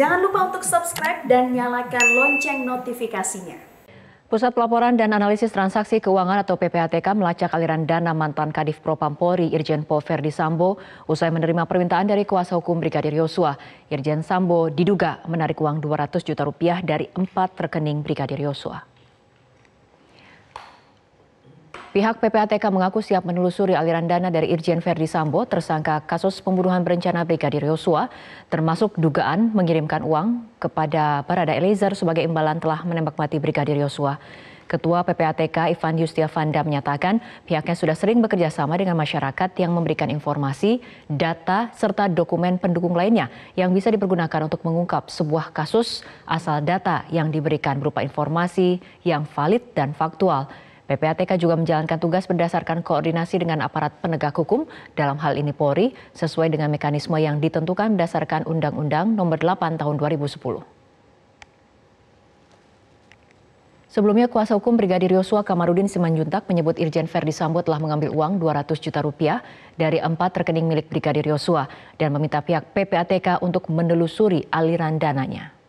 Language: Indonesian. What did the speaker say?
Jangan lupa untuk subscribe dan nyalakan lonceng notifikasinya. Pusat Pelaporan dan Analisis Transaksi Keuangan atau PPATK melacak aliran dana mantan Kadif Propam Polri Irjen Pol Verdi Sambo usai menerima permintaan dari kuasa hukum Brigadir Yosua. Irjen Sambo diduga menarik uang 200 juta rupiah dari empat rekening Brigadir Yosua. Pihak PPATK mengaku siap menelusuri aliran dana dari Irjen Verdi Sambo tersangka kasus pembunuhan berencana Brigadir Yosua, termasuk dugaan mengirimkan uang kepada Barada Eliezer sebagai imbalan telah menembak mati Brigadir Yosua. Ketua PPATK Ivan Yustiavanda menyatakan pihaknya sudah sering bekerja sama dengan masyarakat yang memberikan informasi, data, serta dokumen pendukung lainnya yang bisa dipergunakan untuk mengungkap sebuah kasus asal data yang diberikan berupa informasi yang valid dan faktual. PPATK juga menjalankan tugas berdasarkan koordinasi dengan aparat penegak hukum, dalam hal ini Polri, sesuai dengan mekanisme yang ditentukan berdasarkan Undang-Undang Nomor 8 Tahun 2010. Sebelumnya, kuasa hukum Brigadir Yosua Kamarudin Simanjuntak menyebut Irjen Verdi Sambo telah mengambil uang 200 juta rupiah dari empat rekening milik Brigadir Yosua dan meminta pihak PPATK untuk menelusuri aliran dananya.